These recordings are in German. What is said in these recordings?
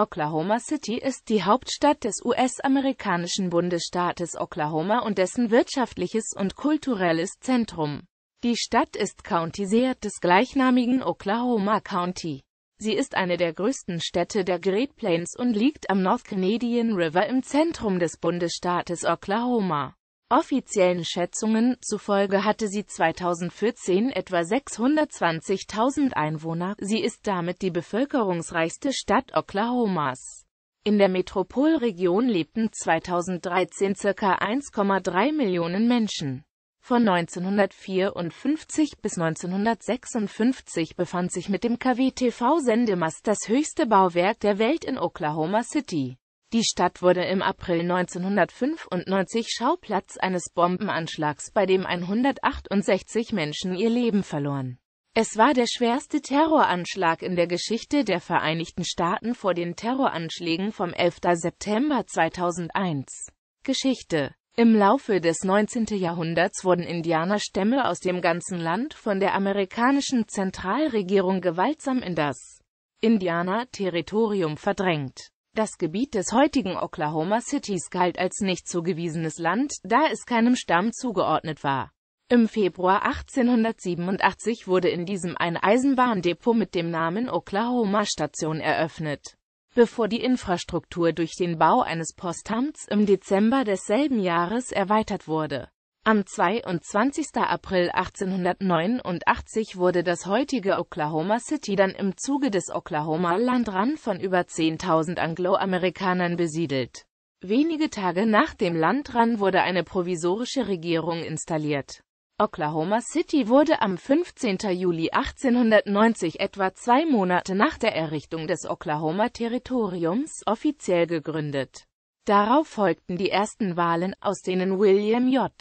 Oklahoma City ist die Hauptstadt des US-amerikanischen Bundesstaates Oklahoma und dessen wirtschaftliches und kulturelles Zentrum. Die Stadt ist County Seat des gleichnamigen Oklahoma County. Sie ist eine der größten Städte der Great Plains und liegt am North Canadian River im Zentrum des Bundesstaates Oklahoma. Offiziellen Schätzungen zufolge hatte sie 2014 etwa 620.000 Einwohner. Sie ist damit die bevölkerungsreichste Stadt Oklahomas. In der Metropolregion lebten 2013 ca. 1,3 Millionen Menschen. Von 1954 bis 1956 befand sich mit dem KWTV-Sendemast das höchste Bauwerk der Welt in Oklahoma City. Die Stadt wurde im April 1995 Schauplatz eines Bombenanschlags, bei dem 168 Menschen ihr Leben verloren. Es war der schwerste Terroranschlag in der Geschichte der Vereinigten Staaten vor den Terroranschlägen vom 11. September 2001. Geschichte Im Laufe des 19. Jahrhunderts wurden Indianerstämme aus dem ganzen Land von der amerikanischen Zentralregierung gewaltsam in das Indianer-Territorium verdrängt. Das Gebiet des heutigen Oklahoma Cities galt als nicht zugewiesenes Land, da es keinem Stamm zugeordnet war. Im Februar 1887 wurde in diesem ein Eisenbahndepot mit dem Namen Oklahoma Station eröffnet. Bevor die Infrastruktur durch den Bau eines Postamts im Dezember desselben Jahres erweitert wurde am 22. April 1889 wurde das heutige Oklahoma City dann im Zuge des Oklahoma Landran von über 10.000 Angloamerikanern besiedelt. Wenige Tage nach dem Landran wurde eine provisorische Regierung installiert. Oklahoma City wurde am 15. Juli 1890, etwa zwei Monate nach der Errichtung des Oklahoma-Territoriums, offiziell gegründet. Darauf folgten die ersten Wahlen, aus denen William J.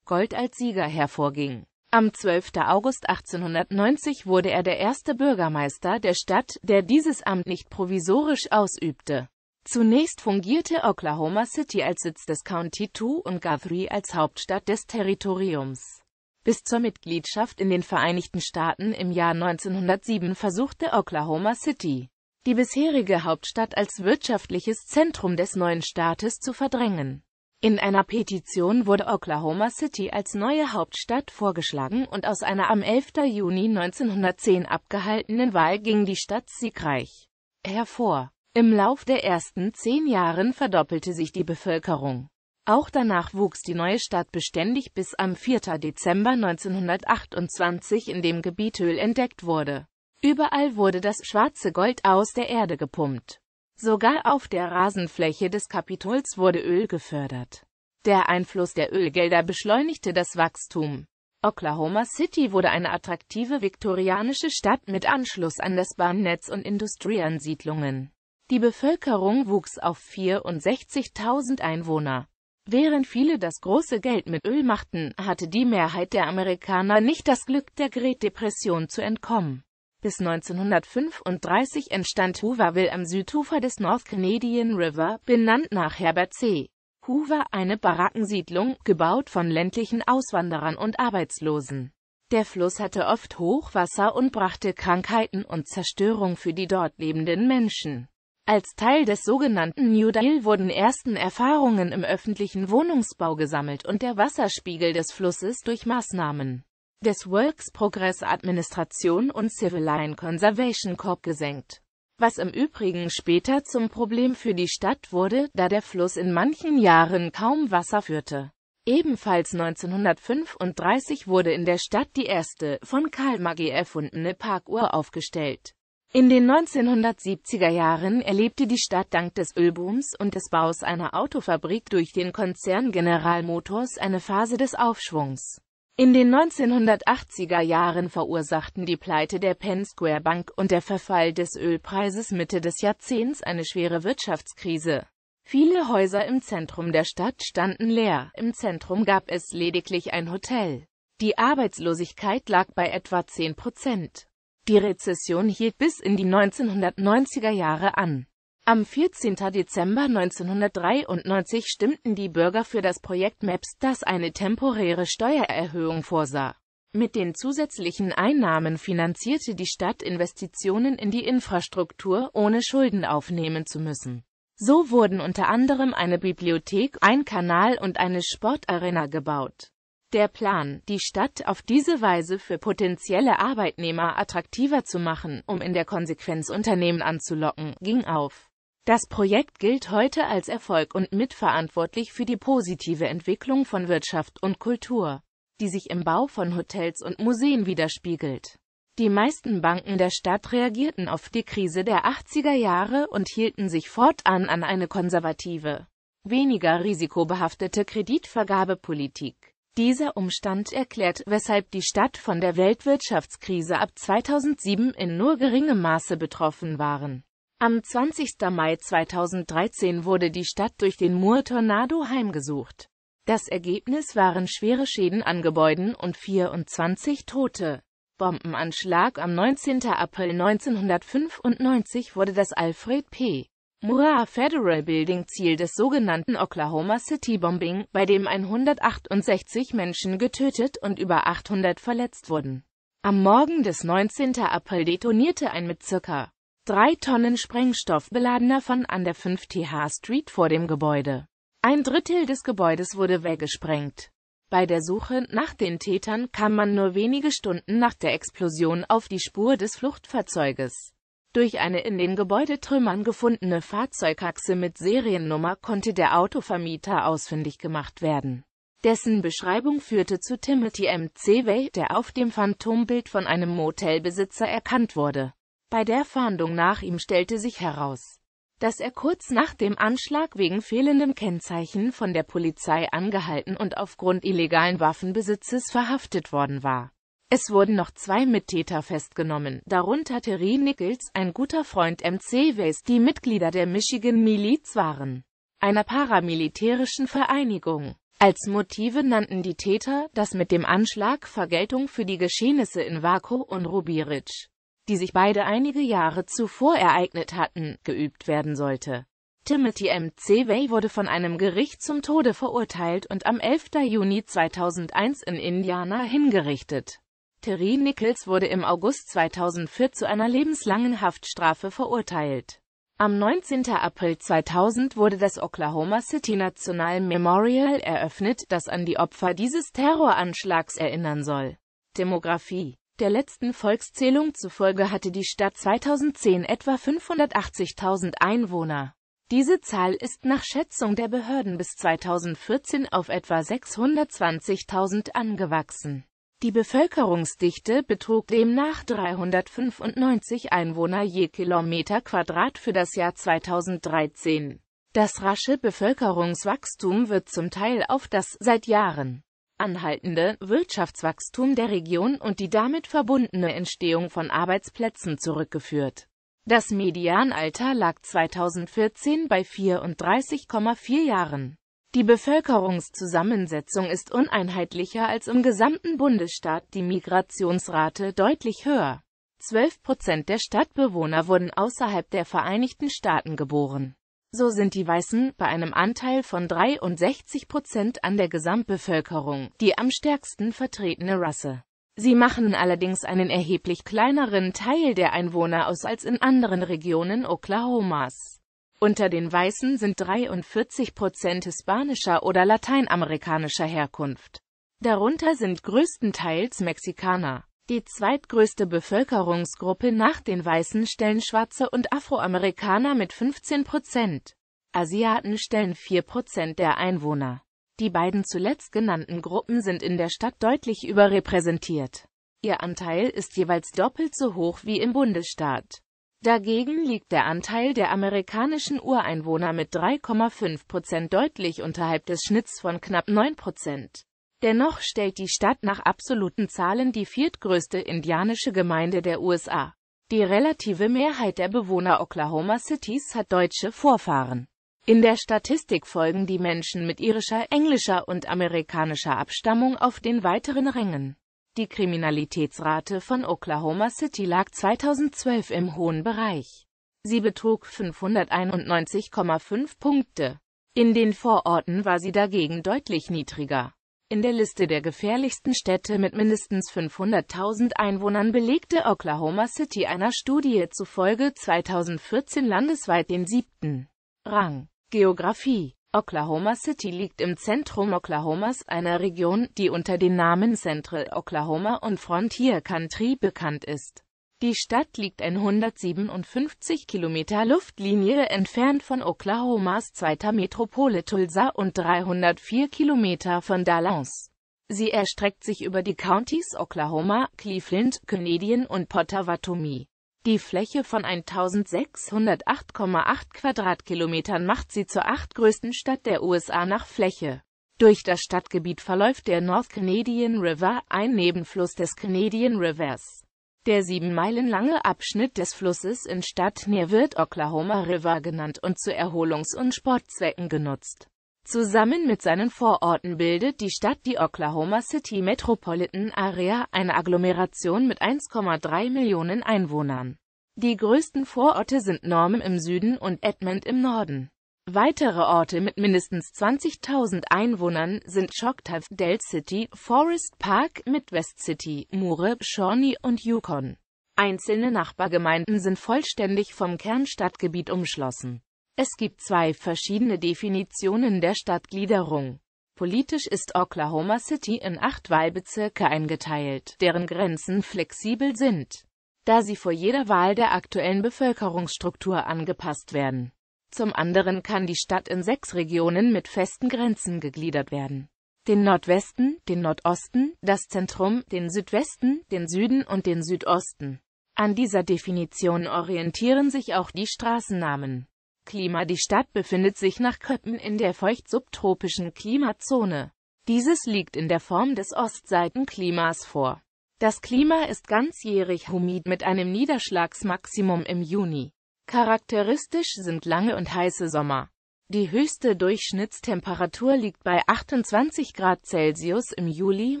Gold als Sieger hervorging. Am 12. August 1890 wurde er der erste Bürgermeister der Stadt, der dieses Amt nicht provisorisch ausübte. Zunächst fungierte Oklahoma City als Sitz des County II und Guthrie als Hauptstadt des Territoriums. Bis zur Mitgliedschaft in den Vereinigten Staaten im Jahr 1907 versuchte Oklahoma City, die bisherige Hauptstadt als wirtschaftliches Zentrum des neuen Staates zu verdrängen. In einer Petition wurde Oklahoma City als neue Hauptstadt vorgeschlagen und aus einer am 11. Juni 1910 abgehaltenen Wahl ging die Stadt siegreich hervor. Im Lauf der ersten zehn Jahren verdoppelte sich die Bevölkerung. Auch danach wuchs die neue Stadt beständig bis am 4. Dezember 1928, in dem Gebiet Öl entdeckt wurde. Überall wurde das schwarze Gold aus der Erde gepumpt. Sogar auf der Rasenfläche des Kapitols wurde Öl gefördert. Der Einfluss der Ölgelder beschleunigte das Wachstum. Oklahoma City wurde eine attraktive viktorianische Stadt mit Anschluss an das Bahnnetz und Industrieansiedlungen. Die Bevölkerung wuchs auf 64.000 Einwohner. Während viele das große Geld mit Öl machten, hatte die Mehrheit der Amerikaner nicht das Glück, der Great Depression zu entkommen. Bis 1935 entstand Hooverville am Südufer des North Canadian River, benannt nach Herbert C. Hoover, eine Barackensiedlung, gebaut von ländlichen Auswanderern und Arbeitslosen. Der Fluss hatte oft Hochwasser und brachte Krankheiten und Zerstörung für die dort lebenden Menschen. Als Teil des sogenannten New Deal wurden ersten Erfahrungen im öffentlichen Wohnungsbau gesammelt und der Wasserspiegel des Flusses durch Maßnahmen des Works Progress Administration und Civil Line Conservation Corp gesenkt. Was im Übrigen später zum Problem für die Stadt wurde, da der Fluss in manchen Jahren kaum Wasser führte. Ebenfalls 1935 wurde in der Stadt die erste, von Karl Maggi erfundene Parkuhr aufgestellt. In den 1970er Jahren erlebte die Stadt dank des Ölbooms und des Baus einer Autofabrik durch den Konzern General Motors eine Phase des Aufschwungs. In den 1980er Jahren verursachten die Pleite der Penn Square Bank und der Verfall des Ölpreises Mitte des Jahrzehnts eine schwere Wirtschaftskrise. Viele Häuser im Zentrum der Stadt standen leer, im Zentrum gab es lediglich ein Hotel. Die Arbeitslosigkeit lag bei etwa 10 Prozent. Die Rezession hielt bis in die 1990er Jahre an. Am 14. Dezember 1993 stimmten die Bürger für das Projekt MAPS, das eine temporäre Steuererhöhung vorsah. Mit den zusätzlichen Einnahmen finanzierte die Stadt Investitionen in die Infrastruktur, ohne Schulden aufnehmen zu müssen. So wurden unter anderem eine Bibliothek, ein Kanal und eine Sportarena gebaut. Der Plan, die Stadt auf diese Weise für potenzielle Arbeitnehmer attraktiver zu machen, um in der Konsequenz Unternehmen anzulocken, ging auf. Das Projekt gilt heute als Erfolg und mitverantwortlich für die positive Entwicklung von Wirtschaft und Kultur, die sich im Bau von Hotels und Museen widerspiegelt. Die meisten Banken der Stadt reagierten auf die Krise der 80er Jahre und hielten sich fortan an eine konservative, weniger risikobehaftete Kreditvergabepolitik. Dieser Umstand erklärt, weshalb die Stadt von der Weltwirtschaftskrise ab 2007 in nur geringem Maße betroffen waren. Am 20. Mai 2013 wurde die Stadt durch den moore tornado heimgesucht. Das Ergebnis waren schwere Schäden an Gebäuden und 24 Tote. Bombenanschlag am 19. April 1995 wurde das Alfred P. Murrah Federal Building Ziel des sogenannten Oklahoma City Bombing, bei dem 168 Menschen getötet und über 800 verletzt wurden. Am Morgen des 19. April detonierte ein mit ca. Drei Tonnen Sprengstoff beladener von an der 5 TH Street vor dem Gebäude. Ein Drittel des Gebäudes wurde weggesprengt. Bei der Suche nach den Tätern kam man nur wenige Stunden nach der Explosion auf die Spur des Fluchtfahrzeuges. Durch eine in den Gebäudetrümmern gefundene Fahrzeugachse mit Seriennummer konnte der Autovermieter ausfindig gemacht werden. Dessen Beschreibung führte zu Timothy M. Cevey, der auf dem Phantombild von einem Motelbesitzer erkannt wurde. Bei der Fahndung nach ihm stellte sich heraus, dass er kurz nach dem Anschlag wegen fehlendem Kennzeichen von der Polizei angehalten und aufgrund illegalen Waffenbesitzes verhaftet worden war. Es wurden noch zwei Mittäter festgenommen, darunter Terry Nichols, ein guter Freund MC Ways, die Mitglieder der Michigan Miliz waren, einer paramilitärischen Vereinigung. Als Motive nannten die Täter, das mit dem Anschlag Vergeltung für die Geschehnisse in Waco und Rubiric die sich beide einige Jahre zuvor ereignet hatten, geübt werden sollte. Timothy M. C. Way wurde von einem Gericht zum Tode verurteilt und am 11. Juni 2001 in Indiana hingerichtet. Terry Nichols wurde im August 2004 zu einer lebenslangen Haftstrafe verurteilt. Am 19. April 2000 wurde das Oklahoma City National Memorial eröffnet, das an die Opfer dieses Terroranschlags erinnern soll. Demografie der letzten Volkszählung zufolge hatte die Stadt 2010 etwa 580.000 Einwohner. Diese Zahl ist nach Schätzung der Behörden bis 2014 auf etwa 620.000 angewachsen. Die Bevölkerungsdichte betrug demnach 395 Einwohner je Kilometer Quadrat für das Jahr 2013. Das rasche Bevölkerungswachstum wird zum Teil auf das seit Jahren anhaltende Wirtschaftswachstum der Region und die damit verbundene Entstehung von Arbeitsplätzen zurückgeführt. Das Medianalter lag 2014 bei 34,4 Jahren. Die Bevölkerungszusammensetzung ist uneinheitlicher als im gesamten Bundesstaat, die Migrationsrate deutlich höher. 12 Prozent der Stadtbewohner wurden außerhalb der Vereinigten Staaten geboren. So sind die Weißen bei einem Anteil von 63 Prozent an der Gesamtbevölkerung die am stärksten vertretene Rasse. Sie machen allerdings einen erheblich kleineren Teil der Einwohner aus als in anderen Regionen Oklahomas. Unter den Weißen sind 43 Prozent hispanischer oder lateinamerikanischer Herkunft. Darunter sind größtenteils Mexikaner. Die zweitgrößte Bevölkerungsgruppe nach den Weißen stellen Schwarze und Afroamerikaner mit 15 Prozent. Asiaten stellen 4 Prozent der Einwohner. Die beiden zuletzt genannten Gruppen sind in der Stadt deutlich überrepräsentiert. Ihr Anteil ist jeweils doppelt so hoch wie im Bundesstaat. Dagegen liegt der Anteil der amerikanischen Ureinwohner mit 3,5 Prozent deutlich unterhalb des Schnitts von knapp 9 Prozent. Dennoch stellt die Stadt nach absoluten Zahlen die viertgrößte indianische Gemeinde der USA. Die relative Mehrheit der Bewohner Oklahoma Cities hat deutsche Vorfahren. In der Statistik folgen die Menschen mit irischer, englischer und amerikanischer Abstammung auf den weiteren Rängen. Die Kriminalitätsrate von Oklahoma City lag 2012 im hohen Bereich. Sie betrug 591,5 Punkte. In den Vororten war sie dagegen deutlich niedriger. In der Liste der gefährlichsten Städte mit mindestens 500.000 Einwohnern belegte Oklahoma City einer Studie zufolge 2014 landesweit den siebten Rang. Geografie Oklahoma City liegt im Zentrum Oklahomas, einer Region, die unter den Namen Central Oklahoma und Frontier Country bekannt ist die Stadt liegt 157 Kilometer Luftlinie entfernt von Oklahomas zweiter Metropole Tulsa und 304 Kilometer von Dallas. Sie erstreckt sich über die Countys Oklahoma, Cleveland, Canadian und Pottawatomie. Die Fläche von 1608,8 Quadratkilometern macht sie zur achtgrößten Stadt der USA nach Fläche. Durch das Stadtgebiet verläuft der North Canadian River, ein Nebenfluss des Canadian Rivers. Der sieben Meilen lange Abschnitt des Flusses in Stadtnähe wird Oklahoma River genannt und zu Erholungs- und Sportzwecken genutzt. Zusammen mit seinen Vororten bildet die Stadt die Oklahoma City Metropolitan Area, eine Agglomeration mit 1,3 Millionen Einwohnern. Die größten Vororte sind Norman im Süden und Edmond im Norden. Weitere Orte mit mindestens 20.000 Einwohnern sind Choctaw, Dell City, Forest Park, Midwest City, Moore, Shawnee und Yukon. Einzelne Nachbargemeinden sind vollständig vom Kernstadtgebiet umschlossen. Es gibt zwei verschiedene Definitionen der Stadtgliederung. Politisch ist Oklahoma City in acht Wahlbezirke eingeteilt, deren Grenzen flexibel sind, da sie vor jeder Wahl der aktuellen Bevölkerungsstruktur angepasst werden. Zum anderen kann die Stadt in sechs Regionen mit festen Grenzen gegliedert werden. Den Nordwesten, den Nordosten, das Zentrum, den Südwesten, den Süden und den Südosten. An dieser Definition orientieren sich auch die Straßennamen. Klima Die Stadt befindet sich nach Köppen in der feucht-subtropischen Klimazone. Dieses liegt in der Form des Ostseitenklimas vor. Das Klima ist ganzjährig humid mit einem Niederschlagsmaximum im Juni. Charakteristisch sind lange und heiße Sommer. Die höchste Durchschnittstemperatur liegt bei 28 Grad Celsius im Juli,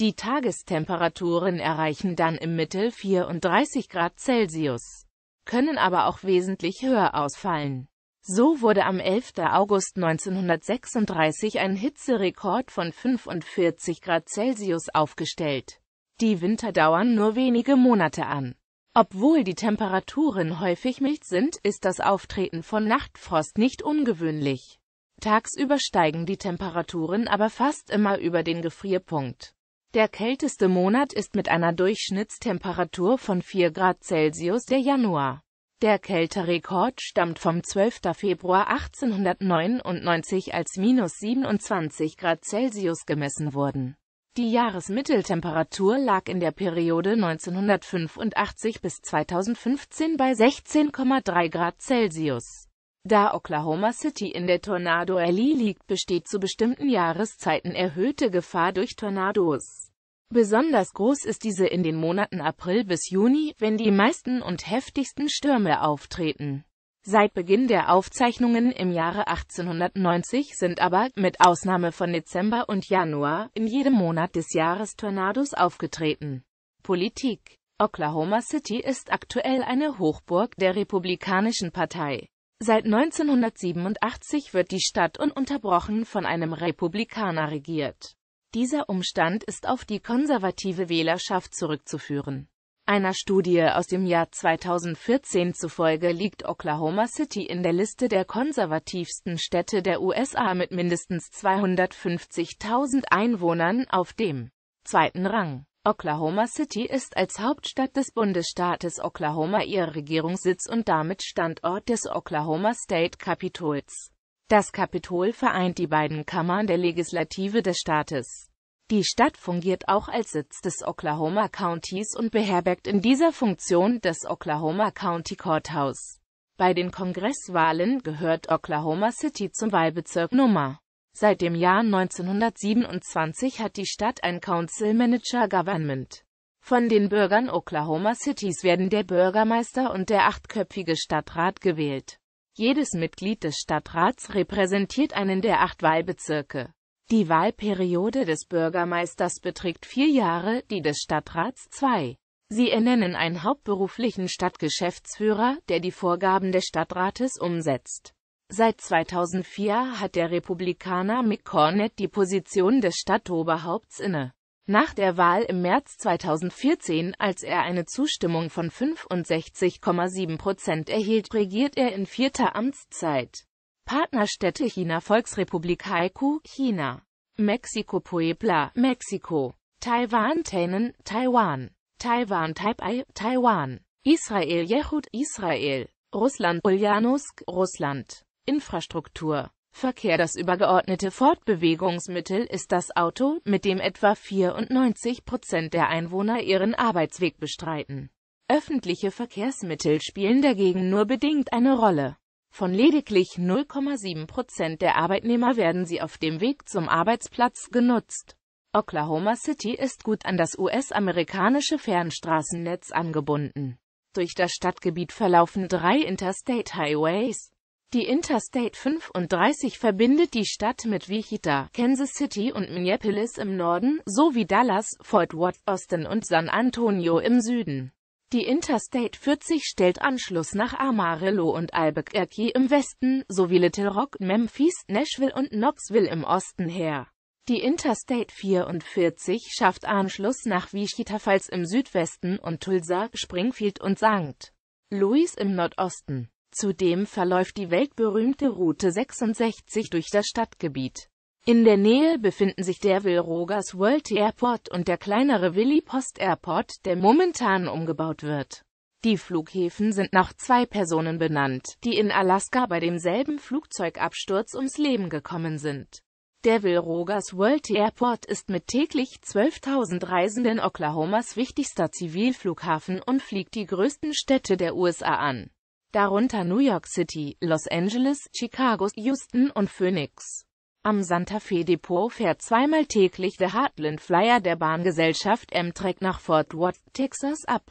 die Tagestemperaturen erreichen dann im Mittel 34 Grad Celsius, können aber auch wesentlich höher ausfallen. So wurde am 11. August 1936 ein Hitzerekord von 45 Grad Celsius aufgestellt. Die Winter dauern nur wenige Monate an. Obwohl die Temperaturen häufig mild sind, ist das Auftreten von Nachtfrost nicht ungewöhnlich. Tagsüber steigen die Temperaturen aber fast immer über den Gefrierpunkt. Der kälteste Monat ist mit einer Durchschnittstemperatur von 4 Grad Celsius der Januar. Der Kälterekord stammt vom 12. Februar 1899, als minus 27 Grad Celsius gemessen wurden die Jahresmitteltemperatur lag in der Periode 1985 bis 2015 bei 16,3 Grad Celsius. Da Oklahoma City in der Tornado Alley liegt, besteht zu bestimmten Jahreszeiten erhöhte Gefahr durch Tornados. Besonders groß ist diese in den Monaten April bis Juni, wenn die meisten und heftigsten Stürme auftreten Seit Beginn der Aufzeichnungen im Jahre 1890 sind aber, mit Ausnahme von Dezember und Januar, in jedem Monat des Jahres Tornados aufgetreten. Politik Oklahoma City ist aktuell eine Hochburg der Republikanischen Partei. Seit 1987 wird die Stadt ununterbrochen von einem Republikaner regiert. Dieser Umstand ist auf die konservative Wählerschaft zurückzuführen einer Studie aus dem Jahr 2014 zufolge liegt Oklahoma City in der Liste der konservativsten Städte der USA mit mindestens 250.000 Einwohnern auf dem zweiten Rang. Oklahoma City ist als Hauptstadt des Bundesstaates Oklahoma ihr Regierungssitz und damit Standort des Oklahoma State Capitols. Das Kapitol vereint die beiden Kammern der Legislative des Staates. Die Stadt fungiert auch als Sitz des Oklahoma Countys und beherbergt in dieser Funktion das Oklahoma County Courthouse. Bei den Kongresswahlen gehört Oklahoma City zum Wahlbezirk Nummer. Seit dem Jahr 1927 hat die Stadt ein Council Manager Government. Von den Bürgern Oklahoma Cities werden der Bürgermeister und der achtköpfige Stadtrat gewählt. Jedes Mitglied des Stadtrats repräsentiert einen der acht Wahlbezirke. Die Wahlperiode des Bürgermeisters beträgt vier Jahre, die des Stadtrats zwei. Sie ernennen einen hauptberuflichen Stadtgeschäftsführer, der die Vorgaben des Stadtrates umsetzt. Seit 2004 hat der Republikaner Mick Cornett die Position des Stadtoberhaupts inne. Nach der Wahl im März 2014, als er eine Zustimmung von 65,7 Prozent erhielt, regiert er in vierter Amtszeit. Partnerstädte China Volksrepublik Haiku, China. Mexiko Puebla, Mexiko. Taiwan Tainan, Taiwan. Taiwan Taipei, Taiwan. Israel Yehud, Israel. Russland Ulyanovsk, Russland. Infrastruktur. Verkehr Das übergeordnete Fortbewegungsmittel ist das Auto, mit dem etwa 94 Prozent der Einwohner ihren Arbeitsweg bestreiten. Öffentliche Verkehrsmittel spielen dagegen nur bedingt eine Rolle. Von lediglich 0,7 Prozent der Arbeitnehmer werden sie auf dem Weg zum Arbeitsplatz genutzt. Oklahoma City ist gut an das US-amerikanische Fernstraßennetz angebunden. Durch das Stadtgebiet verlaufen drei Interstate Highways. Die Interstate 35 verbindet die Stadt mit Wichita, Kansas City und Minneapolis im Norden, sowie Dallas, Fort Worth, Austin und San Antonio im Süden. Die Interstate 40 stellt Anschluss nach Amarillo und Albuquerque im Westen sowie Little Rock, Memphis, Nashville und Knoxville im Osten her. Die Interstate 44 schafft Anschluss nach Wichita Falls im Südwesten und Tulsa, Springfield und St. Louis im Nordosten. Zudem verläuft die weltberühmte Route 66 durch das Stadtgebiet. In der Nähe befinden sich der Will-Rogers World Airport und der kleinere Willi Post Airport, der momentan umgebaut wird. Die Flughäfen sind nach zwei Personen benannt, die in Alaska bei demselben Flugzeugabsturz ums Leben gekommen sind. Der Will Rogers World Airport ist mit täglich 12.000 Reisenden Oklahomas wichtigster Zivilflughafen und fliegt die größten Städte der USA an, darunter New York City, Los Angeles, Chicago, Houston und Phoenix. Am Santa Fe Depot fährt zweimal täglich der Heartland Flyer der Bahngesellschaft Amtrak nach Fort Worth, Texas ab.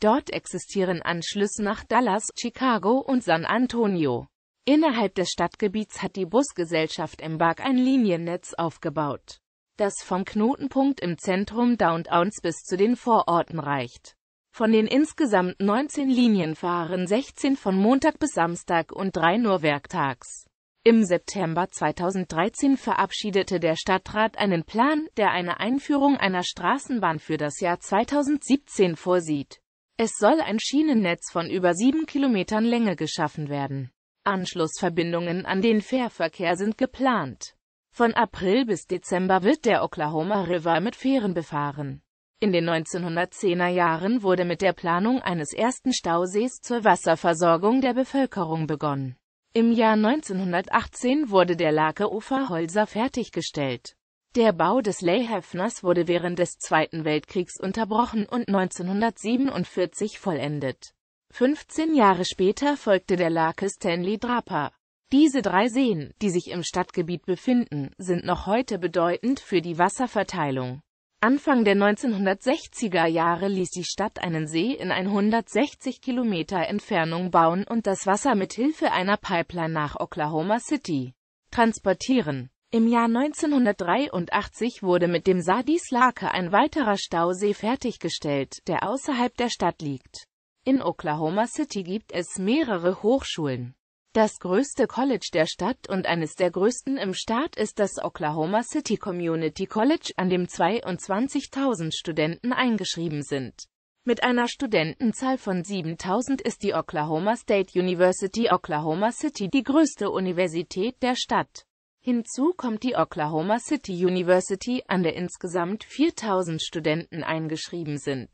Dort existieren Anschlüsse nach Dallas, Chicago und San Antonio. Innerhalb des Stadtgebiets hat die Busgesellschaft Embark ein Liniennetz aufgebaut, das vom Knotenpunkt im Zentrum Downtowns bis zu den Vororten reicht. Von den insgesamt 19 Linien fahren 16 von Montag bis Samstag und drei nur werktags. Im September 2013 verabschiedete der Stadtrat einen Plan, der eine Einführung einer Straßenbahn für das Jahr 2017 vorsieht. Es soll ein Schienennetz von über sieben Kilometern Länge geschaffen werden. Anschlussverbindungen an den Fährverkehr sind geplant. Von April bis Dezember wird der Oklahoma River mit Fähren befahren. In den 1910er Jahren wurde mit der Planung eines ersten Stausees zur Wasserversorgung der Bevölkerung begonnen. Im Jahr 1918 wurde der Lake Uferholzer fertiggestellt. Der Bau des Leihäfners wurde während des Zweiten Weltkriegs unterbrochen und 1947 vollendet. 15 Jahre später folgte der Lake Stanley Draper. Diese drei Seen, die sich im Stadtgebiet befinden, sind noch heute bedeutend für die Wasserverteilung. Anfang der 1960er Jahre ließ die Stadt einen See in 160 Kilometer Entfernung bauen und das Wasser mit Hilfe einer Pipeline nach Oklahoma City transportieren. Im Jahr 1983 wurde mit dem Sardislake ein weiterer Stausee fertiggestellt, der außerhalb der Stadt liegt. In Oklahoma City gibt es mehrere Hochschulen. Das größte College der Stadt und eines der größten im Staat ist das Oklahoma City Community College, an dem 22.000 Studenten eingeschrieben sind. Mit einer Studentenzahl von 7.000 ist die Oklahoma State University Oklahoma City die größte Universität der Stadt. Hinzu kommt die Oklahoma City University, an der insgesamt 4.000 Studenten eingeschrieben sind,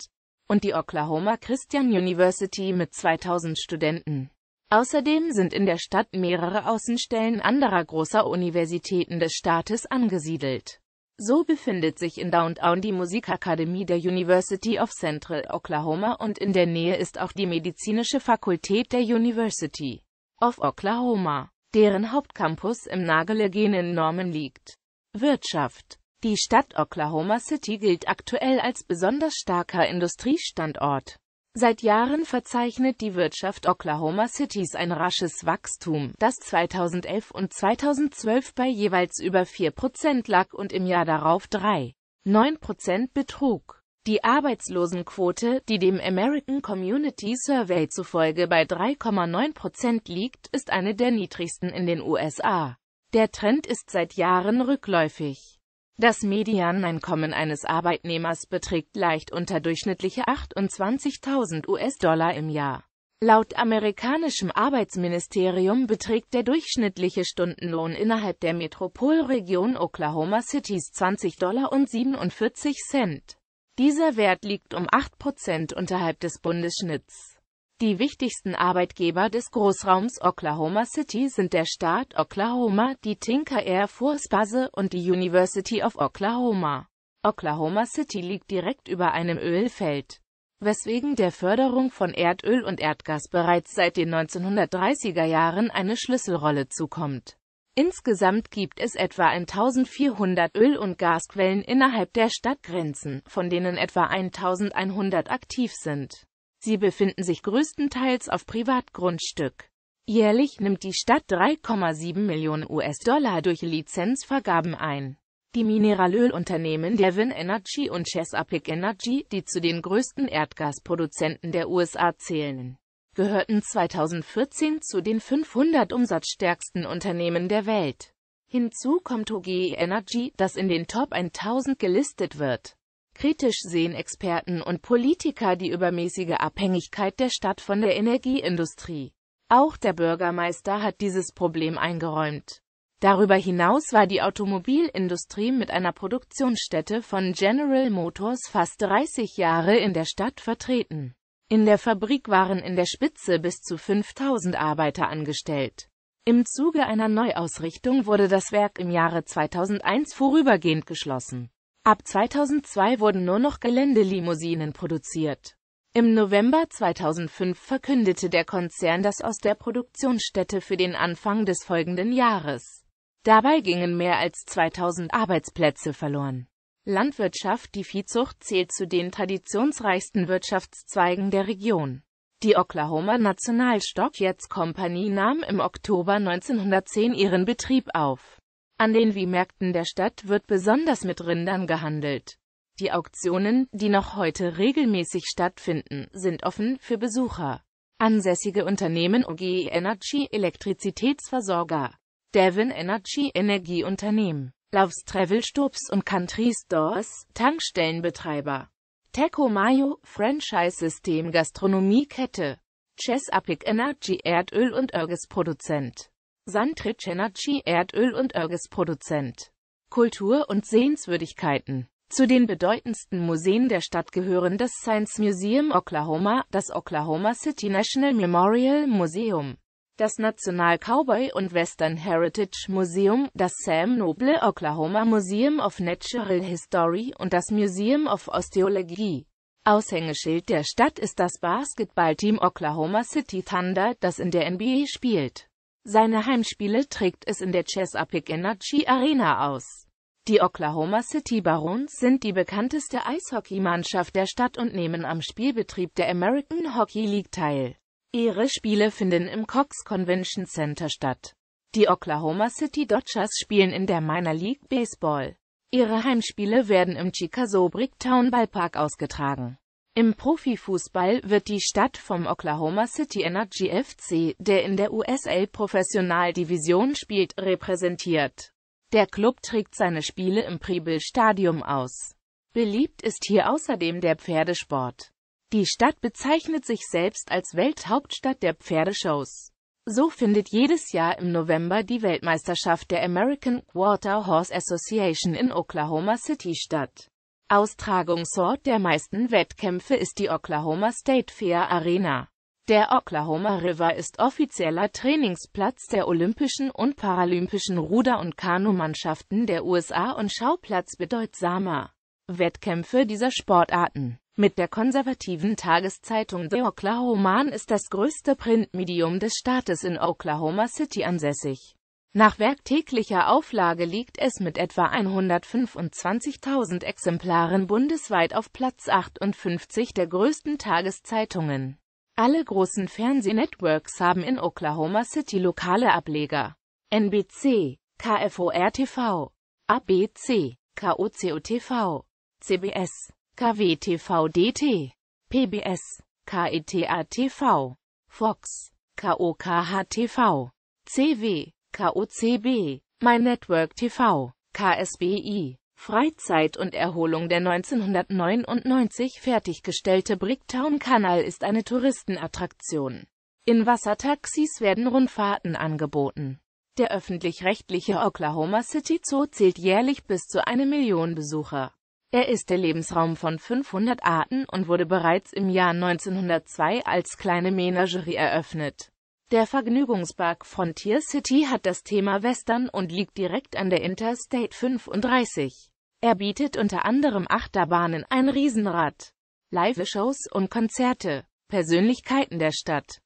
und die Oklahoma Christian University mit 2.000 Studenten. Außerdem sind in der Stadt mehrere Außenstellen anderer großer Universitäten des Staates angesiedelt. So befindet sich in Downtown die Musikakademie der University of Central Oklahoma und in der Nähe ist auch die medizinische Fakultät der University of Oklahoma, deren Hauptcampus im nahegelegenen Norman liegt. Wirtschaft Die Stadt Oklahoma City gilt aktuell als besonders starker Industriestandort. Seit Jahren verzeichnet die Wirtschaft Oklahoma Cities ein rasches Wachstum, das 2011 und 2012 bei jeweils über 4% lag und im Jahr darauf 3,9% betrug. Die Arbeitslosenquote, die dem American Community Survey zufolge bei 3,9% liegt, ist eine der niedrigsten in den USA. Der Trend ist seit Jahren rückläufig. Das Medianeinkommen eines Arbeitnehmers beträgt leicht unterdurchschnittliche 28.000 US-Dollar im Jahr. Laut amerikanischem Arbeitsministerium beträgt der durchschnittliche Stundenlohn innerhalb der Metropolregion Oklahoma Cities 20 Dollar und 47 Cent. Dieser Wert liegt um 8 Prozent unterhalb des Bundesschnitts. Die wichtigsten Arbeitgeber des Großraums Oklahoma City sind der Staat Oklahoma, die Tinker Air Force Base und die University of Oklahoma. Oklahoma City liegt direkt über einem Ölfeld, weswegen der Förderung von Erdöl und Erdgas bereits seit den 1930er Jahren eine Schlüsselrolle zukommt. Insgesamt gibt es etwa 1400 Öl- und Gasquellen innerhalb der Stadtgrenzen, von denen etwa 1100 aktiv sind. Sie befinden sich größtenteils auf Privatgrundstück. Jährlich nimmt die Stadt 3,7 Millionen US-Dollar durch Lizenzvergaben ein. Die Mineralölunternehmen Devon Energy und Chesapeake Energy, die zu den größten Erdgasproduzenten der USA zählen, gehörten 2014 zu den 500 umsatzstärksten Unternehmen der Welt. Hinzu kommt OGE Energy, das in den Top 1000 gelistet wird. Kritisch sehen Experten und Politiker die übermäßige Abhängigkeit der Stadt von der Energieindustrie. Auch der Bürgermeister hat dieses Problem eingeräumt. Darüber hinaus war die Automobilindustrie mit einer Produktionsstätte von General Motors fast 30 Jahre in der Stadt vertreten. In der Fabrik waren in der Spitze bis zu 5000 Arbeiter angestellt. Im Zuge einer Neuausrichtung wurde das Werk im Jahre 2001 vorübergehend geschlossen. Ab 2002 wurden nur noch Geländelimousinen produziert. Im November 2005 verkündete der Konzern das aus der Produktionsstätte für den Anfang des folgenden Jahres. Dabei gingen mehr als 2000 Arbeitsplätze verloren. Landwirtschaft Die Viehzucht zählt zu den traditionsreichsten Wirtschaftszweigen der Region. Die Oklahoma National Stock Yards Company nahm im Oktober 1910 ihren Betrieb auf. An den Viehmärkten der Stadt wird besonders mit Rindern gehandelt. Die Auktionen, die noch heute regelmäßig stattfinden, sind offen für Besucher. Ansässige Unternehmen OGE Energy Elektrizitätsversorger, Devon Energy Energieunternehmen, Loves Travel Stubs und Country Stores, Tankstellenbetreiber, Teco Mayo Franchise System Gastronomiekette, Chesapeake Energy Erdöl und Erges Produzent. Santric Energy Erdöl- und Örgesproduzent. Kultur und Sehenswürdigkeiten Zu den bedeutendsten Museen der Stadt gehören das Science Museum Oklahoma, das Oklahoma City National Memorial Museum, das National Cowboy und Western Heritage Museum, das Sam Noble Oklahoma Museum of Natural History und das Museum of Osteologie. Aushängeschild der Stadt ist das Basketballteam Oklahoma City Thunder, das in der NBA spielt. Seine Heimspiele trägt es in der Chesapeake Energy Arena aus. Die Oklahoma City Barons sind die bekannteste Eishockeymannschaft der Stadt und nehmen am Spielbetrieb der American Hockey League teil. Ihre Spiele finden im Cox Convention Center statt. Die Oklahoma City Dodgers spielen in der Minor League Baseball. Ihre Heimspiele werden im Chickasaw Bricktown Ballpark ausgetragen. Im Profifußball wird die Stadt vom Oklahoma City Energy FC, der in der USL Professional Division spielt, repräsentiert. Der Club trägt seine Spiele im Priebel Stadium aus. Beliebt ist hier außerdem der Pferdesport. Die Stadt bezeichnet sich selbst als Welthauptstadt der Pferdeshows. So findet jedes Jahr im November die Weltmeisterschaft der American Quarter Horse Association in Oklahoma City statt. Austragungsort der meisten Wettkämpfe ist die Oklahoma State Fair Arena. Der Oklahoma River ist offizieller Trainingsplatz der olympischen und paralympischen Ruder- und Kanumannschaften der USA und Schauplatz bedeutsamer Wettkämpfe dieser Sportarten. Mit der konservativen Tageszeitung The Oklahoman ist das größte Printmedium des Staates in Oklahoma City ansässig. Nach werktäglicher Auflage liegt es mit etwa 125.000 Exemplaren bundesweit auf Platz 58 der größten Tageszeitungen. Alle großen Fernsehnetworks haben in Oklahoma City lokale Ableger. NBC, KFOR-TV, ABC, KOCO-TV, CBS, KWTV-DT, PBS, KETA-TV, Fox, KOKH-TV, CW, KOCB, My Network TV, KSBI, Freizeit und Erholung Der 1999 fertiggestellte Bricktown-Kanal ist eine Touristenattraktion. In Wassertaxis werden Rundfahrten angeboten. Der öffentlich-rechtliche Oklahoma City Zoo zählt jährlich bis zu eine Million Besucher. Er ist der Lebensraum von 500 Arten und wurde bereits im Jahr 1902 als kleine Menagerie eröffnet. Der Vergnügungspark Frontier City hat das Thema Western und liegt direkt an der Interstate 35. Er bietet unter anderem Achterbahnen, ein Riesenrad, Live-Shows und Konzerte, Persönlichkeiten der Stadt